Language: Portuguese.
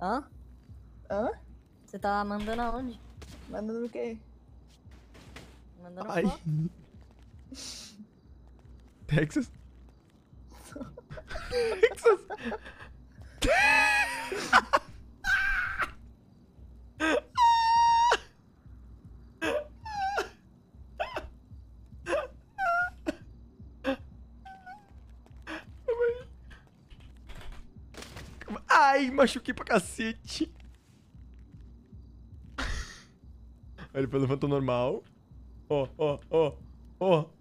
Hã? Hã? Você tá mandando aonde? Mandando o quê? Mandando Ai. foto. Texas? Texas? Ai, machuquei pra cacete. Ele levantou normal. Ó, ó, ó, ó.